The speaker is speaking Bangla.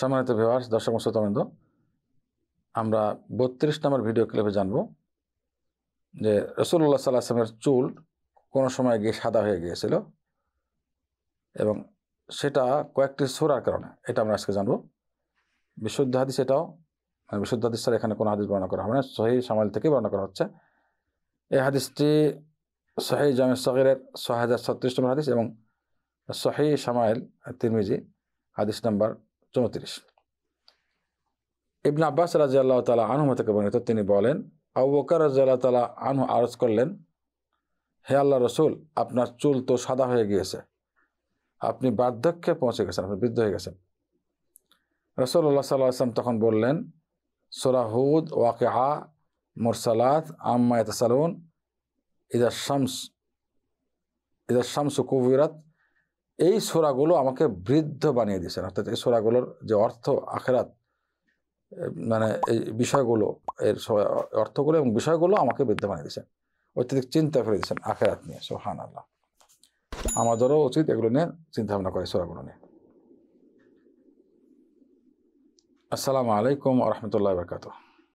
সম্মানিত ভিউয়ার্স দর্শক শ্রোতাবৃন্দ আমরা বত্রিশ নম্বর ভিডিও ক্লিপে জানব যে রসুল্লাহ সাল্লাহ আসলামের চুল কোনো সময় গিয়ে সাদা হয়ে গিয়েছিল এবং সেটা কয়েকটি সোরার কারণে এটা আমরা আজকে জানব বিশুদ্ধ হাদিস এটাও মানে বিশুদ্ধ হাদিস ছাড়া এখানে কোনো হাদিস বর্ণনা করা হবে না সহি সামাল থেকে বর্ণনা করা হচ্ছে এই হাদিসটি সহি জামে সহিরের ছ হাজার ছত্রিশ নম্বর হাদিস এবং সহি সামাইল তিরমিজি হাদিস নাম্বার চৌত্রিশ ইবন আব্বাস রাজি আল্লাহ তালা আনহু থেকে বর্ণিত তিনি বলেন আবু বকর রাজি আল্লাহ তালা আনহু আরজ করলেন হে আল্লাহ রসুল আপনার চুল তো সাদা হয়ে গিয়েছে আপনি বার্ধক্যে পৌঁছে গেছেন আপনি বৃদ্ধ হয়ে গেছেন রসুল আল্লাহ সাল্লাহ আসলাম তখন বললেন সোরাহুদ ওয়াকে আ মুরসালাত আম্মা সালুন ইদার শামস ইদার শামসু কুবিরাত এই সোরাগুলো আমাকে বৃদ্ধ বানিয়ে দিয়েছেন অর্থাৎ এই সোরাগুলোর যে অর্থ আখেরাত মানে এই বিষয়গুলো এর অর্থগুলো এবং বিষয়গুলো আমাকে বৃদ্ধ বানিয়ে দিয়েছেন অত্যধিক চিন্তা করে দিয়েছেন আখেরাত নিয়ে সোহান আল্লাহ আমাদেরও উচিত এগুলো নিয়ে চিন্তাভাবনা করে সোরাগুলো নিয়ে আসসালামু আলাইকুম রহমতুল্লাহ বরকাতুহ